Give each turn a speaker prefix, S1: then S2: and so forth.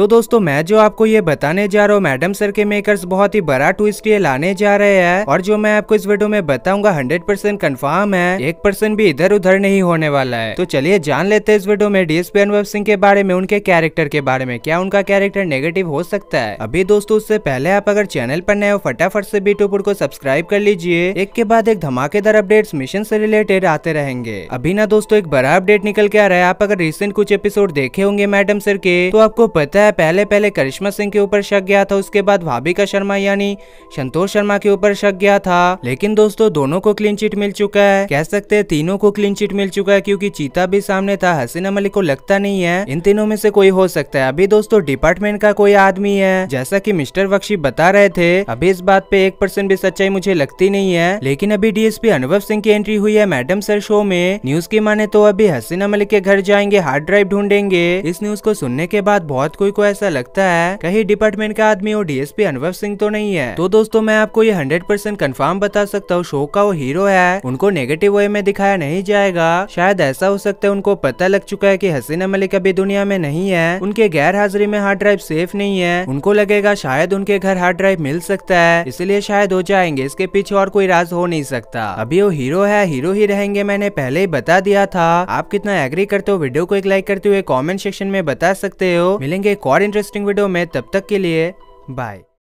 S1: तो दोस्तों मैं जो आपको ये बताने जा रहा हूँ मैडम सर के मेकर्स बहुत ही बड़ा ट्विस्ट ये लाने जा रहे हैं और जो मैं आपको इस वीडियो में बताऊंगा 100 परसेंट कन्फर्म है एक परसेंट भी इधर उधर नहीं होने वाला है तो चलिए जान लेते हैं इस वीडियो में डीएसपी अनुभव सिंह के बारे में उनके कैरेक्टर के बारे में क्या उनका कैरेक्टर नेगेटिव हो सकता है अभी दोस्तों उससे पहले आप अगर चैनल पर नए हो फटाफट से बीटूपुर को सब्सक्राइब कर लीजिए एक के बाद एक धमाकेदार अपडेट मिशन से रिलेटेड आते रहेंगे अभी ना दोस्तों एक बड़ा अपडेट निकल के आ रहा है आप अगर रिसेंट कुछ एपिसोड देखे होंगे मैडम सर के तो आपको पता है है पहले पहले करिश्मा सिंह के ऊपर शक गया था उसके बाद भाविका शर्मा यानी संतोष शर्मा के ऊपर शक गया था लेकिन दोस्तों दोनों को क्लीन चिट मिल चुका है कह सकते हैं तीनों को क्लीन चिट मिल चुका है क्योंकि चीता भी सामने था हसीना मलिक को लगता नहीं है इन तीनों में से कोई हो सकता है अभी दोस्तों डिपार्टमेंट का कोई आदमी है जैसा की मिस्टर बख्शी बता रहे थे अभी इस बात पे एक परसेंट भी सच्चाई मुझे लगती नहीं है लेकिन अभी डीएसपी अनुभव सिंह की एंट्री हुई है मैडम सर शो में न्यूज की माने तो अभी हसीना मलिक के घर जाएंगे हार्ड ड्राइव ढूंढेंगे इस न्यूज को सुनने के बाद बहुत कोई को ऐसा लगता है कहीं डिपार्टमेंट का आदमी और डीएसपी अनुभव सिंह तो नहीं है तो दोस्तों मैं आपको ये हंड्रेड परसेंट कन्फर्म बता सकता हूँ शो का वो हीरो है उनको नेगेटिव वे में दिखाया नहीं जाएगा शायद ऐसा हो सकता है उनको पता लग चुका है की हसीना मलिक अभी दुनिया में नहीं है उनके गैर हाजिरी में हार्ड ड्राइव सेफ नहीं है उनको लगेगा शायद उनके घर हार्ड ड्राइव मिल सकता है इसलिए शायद हो जाएंगे इसके पीछे और कोई राज हो नहीं सकता अभी वो हीरो है हीरो ही रहेंगे मैंने पहले ही बता दिया था आप कितना एग्री करते हो वीडियो को एक लाइक करते हुए कमेंट सेक्शन में बता सकते हो मिलेंगे एक और इंटरेस्टिंग वीडियो में तब तक के लिए बाय